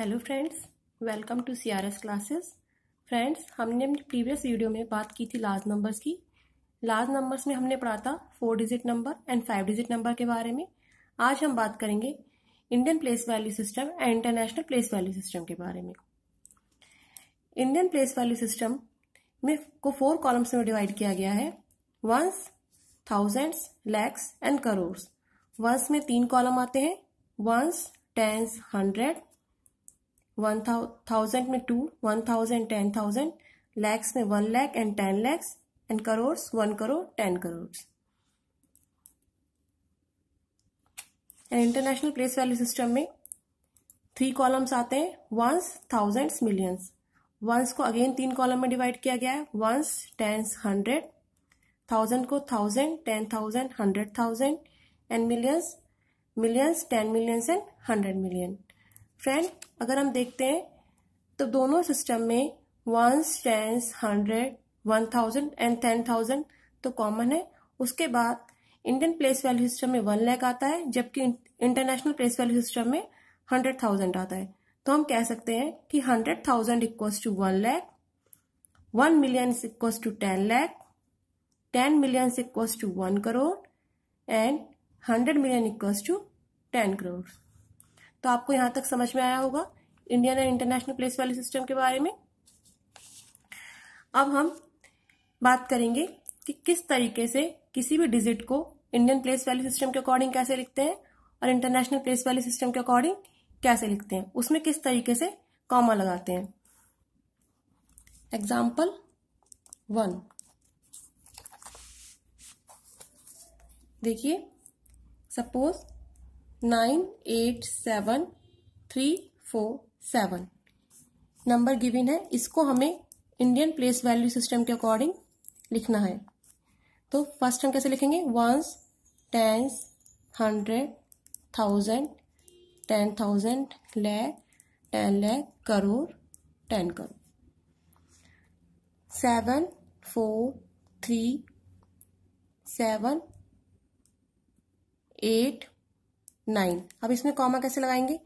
Hello friends welcome to C R S classes friends हमने अपनी previous video में बात की थी लार्ज नंबर्स की लार्ज नंबर्स में हमने पढ़ा था four digit number and five digit number के बारे में आज हम बात करेंगे Indian place value system and international place value system के बारे में इंडियन प्लेस वैल्यू सिस्टम में को फोर कॉलम्स में डिवाइड किया गया है ones thousands lakhs and crores ones में तीन कॉलम आते हैं ones tens hundred one thousand में two one thousand ten thousand lakhs में one lakh and ten lakhs and crore one crore ten crore and international place value system में थ्री कॉलम्स आते हैं वंस थाउजेंड्स मिलियंस वंस को अगेन तीन कॉलम में डिवाइड किया गया है वंस टेंस हंड्रेड थाउजेंड को thousand ten thousand hundred thousand and millions millions ten millions and hundred million friend अगर हम देखते हैं तो दोनों सिस्टम में ones tens hundred one thousand and ten thousand तो कॉमन है उसके बाद इंडियन प्लेस वैल्यू सिस्टम में वन लैख आता है जबकि इंटरनेशनल प्लेस वैल्यू सिस्टम में हंड्रेड थाउजेंड आता है तो हम कह सकते हैं कि hundred thousand equals to one lakh one million equals to ten lakh ten million equals to one crore and hundred million equals to ten crore तो आपको यहां तक समझ में आया होगा इंडियन एंड इंटरनेशनल प्लेस वाले सिस्टम के बारे में अब हम बात करेंगे कि किस तरीके से किसी भी डिजिट को इंडियन प्लेस वाले सिस्टम के अकॉर्डिंग कैसे लिखते हैं और इंटरनेशनल प्लेस वाले सिस्टम के अकॉर्डिंग कैसे लिखते हैं उसमें किस तरीके से कॉमा लगाते हैं एग्जाम्पल वन देखिए suppose nine eight seven three four seven number given है इसको हमें इंडियन प्लेस वैल्यू सिस्टम के अकॉर्डिंग लिखना है तो फर्स्ट हम कैसे लिखेंगे ones tens hundred thousand ten thousand lakh ten lakh crore ten crore seven four three seven eight nine अब इसमें कॉमा कैसे लगाएंगे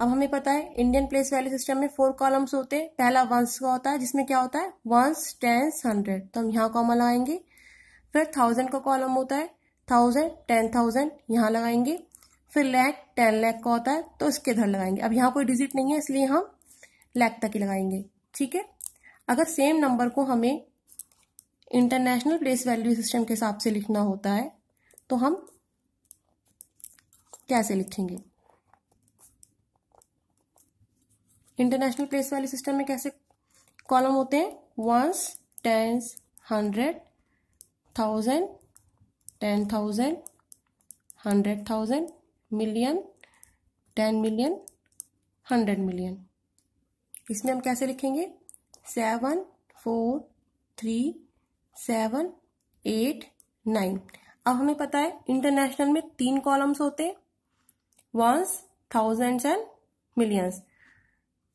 अब हमें पता है इंडियन प्लेस वैल्यू सिस्टम में फोर कॉलम्स होते हैं पहला वंस का होता है जिसमें क्या होता है वंस टेंस हंड्रेड तो हम यहाँ कॉमा लगाएंगे फिर थाउजेंड का कॉलम होता है थाउजेंड टेन थाउजेंड यहाँ लगाएंगे फिर लैक टेन लैक का होता है तो इसके इधर लगाएंगे अब यहाँ कोई डिजिट नहीं है इसलिए हम लैक तक ही लगाएंगे ठीक है अगर सेम नंबर को हमें इंटरनेशनल प्लेस वैल्यू सिस्टम के हिसाब से लिखना होता है तो हम कैसे लिखेंगे इंटरनेशनल प्लेस वाले सिस्टम में कैसे कॉलम होते हैं ones tens hundred thousand ten thousand hundred thousand million ten million hundred million इसमें हम कैसे लिखेंगे seven four three seven eight nine अब हमें पता है इंटरनेशनल में तीन कॉलम्स होते हैं वंस थाउजेंड्स एंड मिलियंस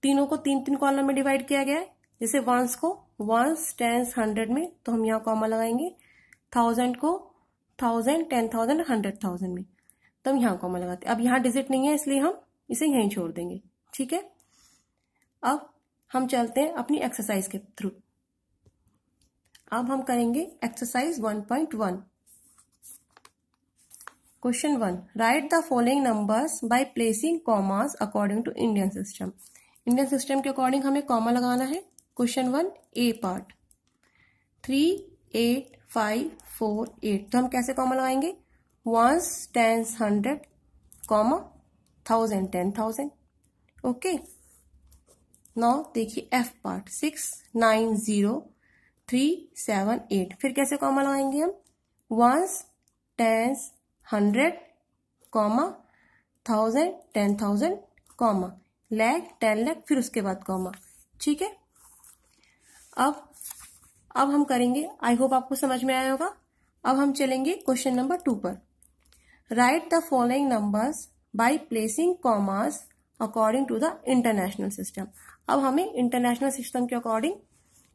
तीनों को तीन तीन कॉलम में डिवाइड किया गया है जैसे वंस को वंस टेंस हंड्रेड में तो हम यहाँ कॉमा लगाएंगे थाउजेंड को thousand ten thousand hundred thousand में तो हम यहाँ कॉमा लगाते अब यहाँ डिजिट नहीं है इसलिए हम इसे यहीं छोड़ देंगे ठीक है अब हम चलते हैं अपनी एक्सरसाइज के थ्रू अब हम करेंगे exercise 1.1 question one write the following number by placing commas according to Indian system Indian system के अकॉर्डिंग हमें कॉमा लगाना है question one A part three eight five four eight तो हम कैसे कॉमा लगाएंगे ones tens hundred comma thousand ten thousand okay now देखिए F part six nine zero three seven eight फिर कैसे कॉमा लगाएंगे हम ones tens hundred comma thousand ten thousand comma lakh ten lakh फिर उसके बाद कॉमा ठीक है अब अब हम करेंगे आई होप आपको समझ में आया होगा अब हम चलेंगे क्वेश्चन नंबर टू पर write the following numbers by placing commas according to the international system अब हमें इंटरनेशनल सिस्टम के अकॉर्डिंग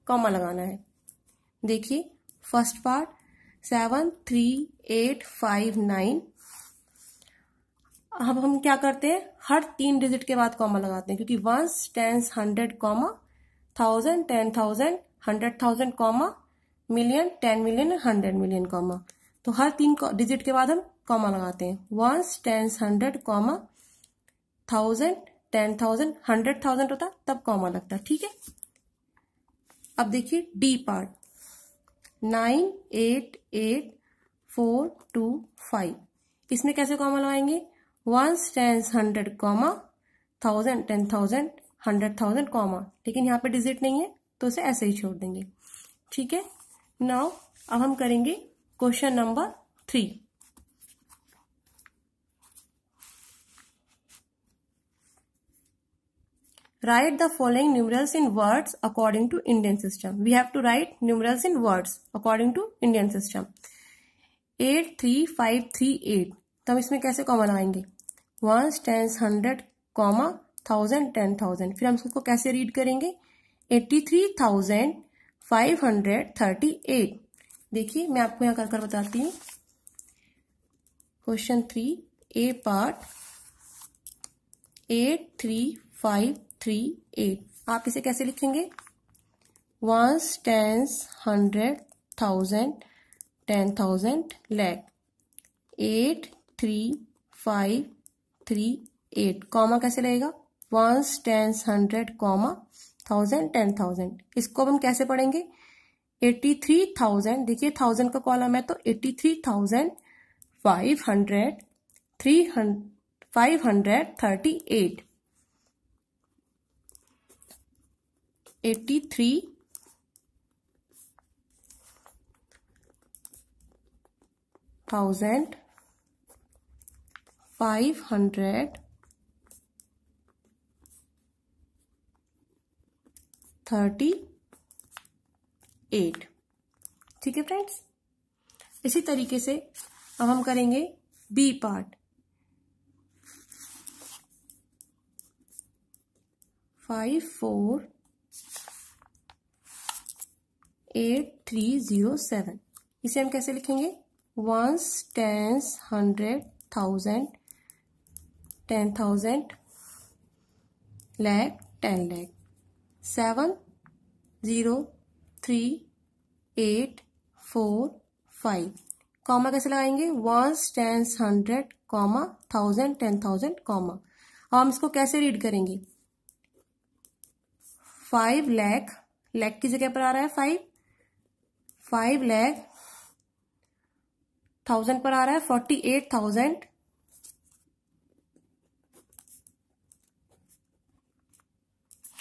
कॉमा लगाना है देखिए first part seven three eight five nine अब हम क्या करते हैं हर तीन डिजिट के बाद कॉमा लगाते हैं क्योंकि ones tens hundred comma thousand ten thousand hundred thousand comma million ten million hundred million comma तो हर तीन डिजिट के बाद हम कॉमा लगाते हैं ones tens hundred comma thousand ten thousand hundred thousand होता तब कॉमा लगता ठीक है अब देखिए D part nine eight eight four two five इसमें कैसे कॉमा लगाएंगे ones tens hundred comma thousand ten thousand hundred thousand comma लेकिन यहाँ पे डिजिट नहीं है तो उसे ऐसे ही छोड़ देंगे ठीक है नाउ अब हम करेंगे question number three Write the following numerals in words according to Indian system. We have to write numerals in words according to Indian system. Eight three five three तो हम इसमें कैसे कॉमा लगाएंगे one tens hundred comma thousand ten thousand फिर हम उसको कैसे read करेंगे eighty three thousand five hundred thirty eight देखिए मैं आपको यहाँ कर कर बताती हूँ question three A part eight three five three eight आप इसे कैसे लिखेंगे ones tens hundred thousand ten thousand lakh eight three five three eight comma कैसे रहेगा once tens hundred comma thousand ten thousand इसको अब हम कैसे पढ़ेंगे एट्टी थ्री थाउजेंड देखिए थाउजेंड का कॉलम है तो eighty three thousand five hundred three hundred five hundred thirty eight eighty three thousand five hundred thirty eight ठीक है फ्रेंड्स इसी तरीके से अब हम करेंगे B part five four eight three zero seven इसे हम कैसे लिखेंगे ones tens hundred thousand ten thousand lakh ten lakh seven zero three eight four five comma कैसे लगाएंगे ones tens hundred comma thousand ten thousand comma अब हम इसको कैसे रीड करेंगे फाइव लैख लैख की जगह पर आ रहा है फाइव फाइव लैख थाउजेंड पर आ रहा है forty eight thousand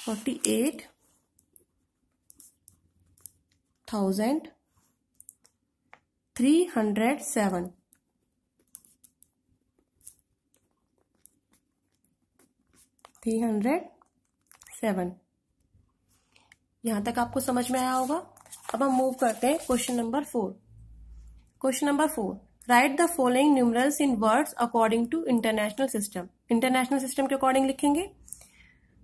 forty eight thousand three hundred seven three hundred seven यहां तक आपको समझ में आया होगा अब हम मूव करते हैं question number four question number four write the following numerals in words according to international system international system के अकॉर्डिंग लिखेंगे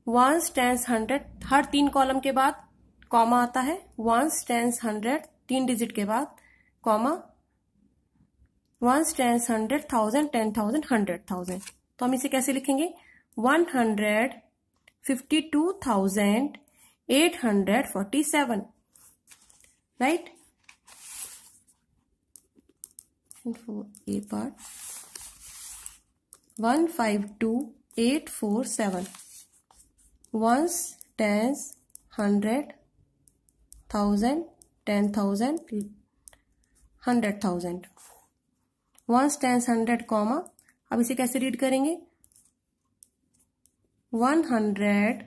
वंस टेंस हंड्रेड हर तीन कॉलम के बाद कॉमा आता है वंस टेंस हंड्रेड तीन डिजिट के बाद comma ones tens hundred thousand ten thousand hundred thousand तो हम इसे कैसे लिखेंगे one hundred fifty two thousand eight hundred forty seven right and for a part one five two eight four seven ones tens hundred thousand ten thousand hundred thousand ones tens hundred comma अब इसे कैसे read करेंगे one hundred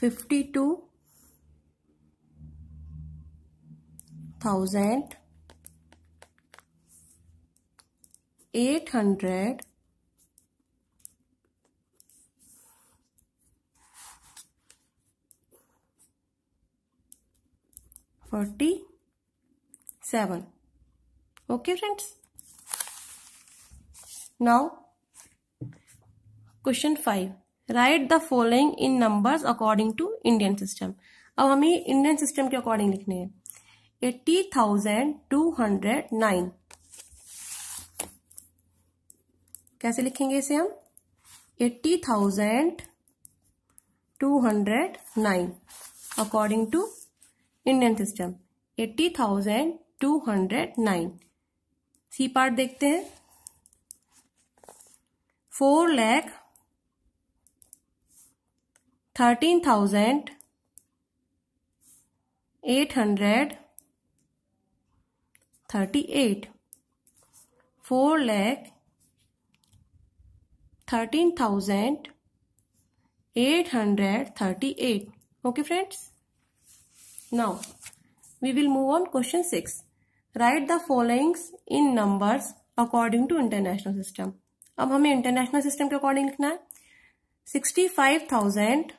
52 thousand eight hundred forty seven okay friends now question 5 write the following in numbers according to Indian system अब हमें Indian system के according लिखने हैं eighty thousand two hundred nine कैसे लिखेंगे इसे हम eighty thousand two hundred nine according to Indian system eighty thousand two hundred nine C part देखते हैं four lakh thirteen thousand eight hundred thirty eight four lakh thirteen thousand eight hundred thirty eight okay friends now we will move on question six write the followings in numbers according to international system अब हमें international system के according लिखना है sixty five thousand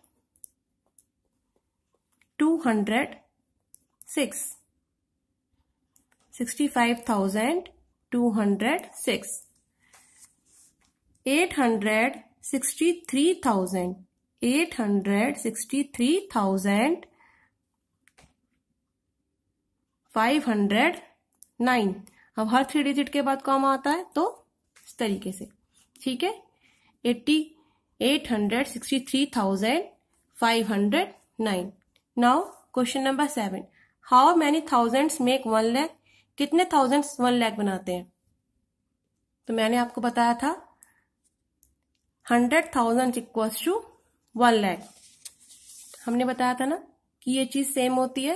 two hundred six sixty five thousand two hundred six eight hundred sixty three thousand eight hundred sixty three thousand five hundred nine अब हर three digit के बाद comma आता है तो इस तरीके से ठीक है eighty eight hundred sixty three thousand five hundred nine now question number seven how many thousands make one lakh कितने थाउजेंड्स वन लैख बनाते हैं तो मैंने आपको बताया था hundred thousand equals to one lakh हमने बताया था ना कि ये चीज सेम होती है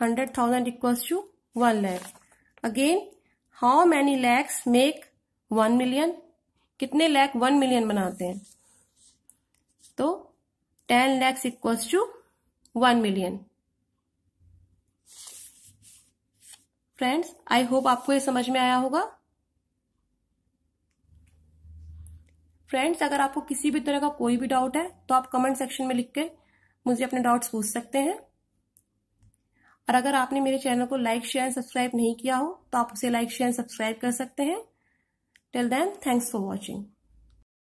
hundred thousand equals to one lakh again how many lakhs make one million कितने लैख वन मिलियन बनाते हैं तो ten lakhs equals to one million friends I hope आपको ये समझ में आया होगा फ्रेंड्स अगर आपको किसी भी तरह का कोई भी डाउट है तो आप कमेंट सेक्शन में लिख के मुझे अपने डाउट्स पूछ सकते हैं और अगर आपने मेरे चैनल को लाइक शेयर एंड सब्सक्राइब नहीं किया हो तो आप उसे लाइक शेयर एंड सब्सक्राइब कर सकते हैं till then thanks for watching